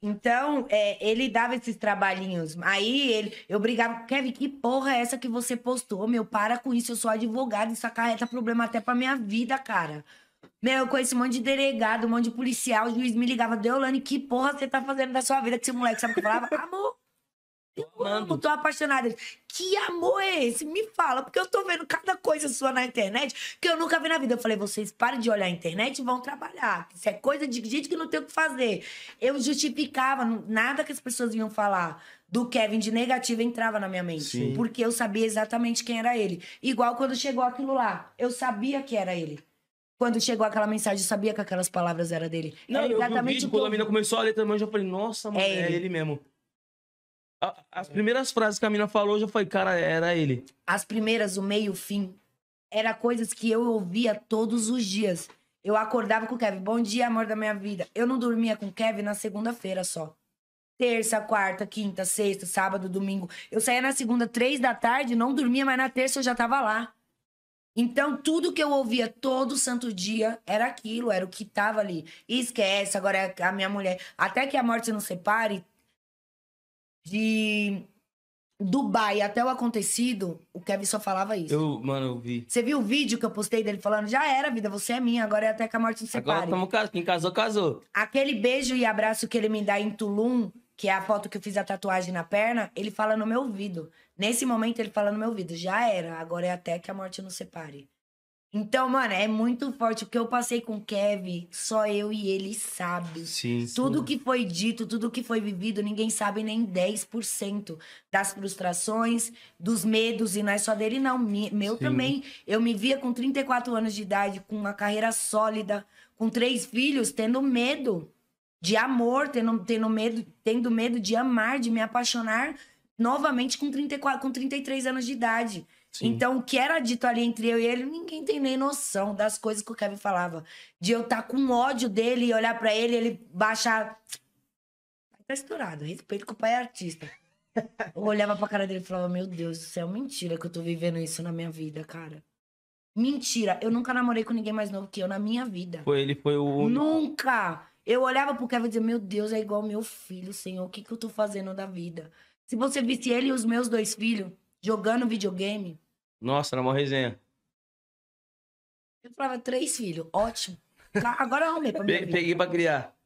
Então, é, ele dava esses trabalhinhos. Aí ele, eu brigava, Kevin, que porra é essa que você postou? Meu, para com isso, eu sou advogado, isso acarreta problema até pra minha vida, cara. Meu, eu conheci um monte de delegado, um monte de policial, o juiz me ligava, Deolane, que porra você tá fazendo da sua vida? Que esse moleque sabe que eu falava, amor, eu amo, tô apaixonada. Que amor é esse? Me fala, porque eu tô vendo cada coisa sua na internet que eu nunca vi na vida. Eu falei, vocês parem de olhar a internet e vão trabalhar. Isso é coisa de gente que não tem o que fazer. Eu justificava, nada que as pessoas vinham falar do Kevin de negativo entrava na minha mente. Sim. Porque eu sabia exatamente quem era ele. Igual quando chegou aquilo lá, eu sabia que era ele quando chegou aquela mensagem, eu sabia que aquelas palavras eram dele. Não, era exatamente eu vi o vídeo, quando a menina começou a ler também, eu já falei, nossa, mano, é, é ele mesmo. As primeiras frases que a mina falou, eu já falei, cara, era ele. As primeiras, o meio, o fim, era coisas que eu ouvia todos os dias. Eu acordava com o Kevin, bom dia, amor da minha vida. Eu não dormia com o Kevin na segunda-feira só. Terça, quarta, quinta, sexta, sábado, domingo. Eu saía na segunda, três da tarde, não dormia, mas na terça eu já tava lá. Então, tudo que eu ouvia todo santo dia era aquilo, era o que tava ali. esquece, agora é a minha mulher. Até que a morte não separe, de Dubai até o acontecido, o Kevin só falava isso. Eu, mano, eu vi. Você viu o vídeo que eu postei dele falando? Já era, vida, você é minha, agora é até que a morte nos separe. Agora caso quem casou, casou. Aquele beijo e abraço que ele me dá em Tulum, que é a foto que eu fiz a tatuagem na perna, ele fala no meu ouvido. Nesse momento ele fala no meu ouvido, já era, agora é até que a morte nos separe. Então, mano, é muito forte. O que eu passei com o Kevin, só eu e ele sabe. Sim, sim. Tudo que foi dito, tudo que foi vivido, ninguém sabe nem 10% das frustrações, dos medos, e não é só dele, não. Meu sim. também. Eu me via com 34 anos de idade, com uma carreira sólida, com três filhos, tendo medo de amor, tendo, tendo, medo, tendo medo de amar, de me apaixonar novamente com, 34, com 33 anos de idade. Sim. Então, o que era dito ali entre eu e ele, ninguém tem nem noção das coisas que o Kevin falava. De eu estar tá com ódio dele e olhar para ele, ele baixar. Tá estourado, respeito que o pai é artista. Eu olhava pra cara dele e falava: Meu Deus do céu, mentira que eu tô vivendo isso na minha vida, cara. Mentira, eu nunca namorei com ninguém mais novo que eu na minha vida. Foi, ele foi o. Nunca! Eu olhava pro Kevin e dizia: Meu Deus, é igual meu filho, Senhor, o que, que eu tô fazendo da vida? Se você visse ele e os meus dois filhos, jogando videogame. Nossa, era uma resenha. Eu falava, três filhos, ótimo. Tá, agora eu arrumei pra mim. Peguei pra criar.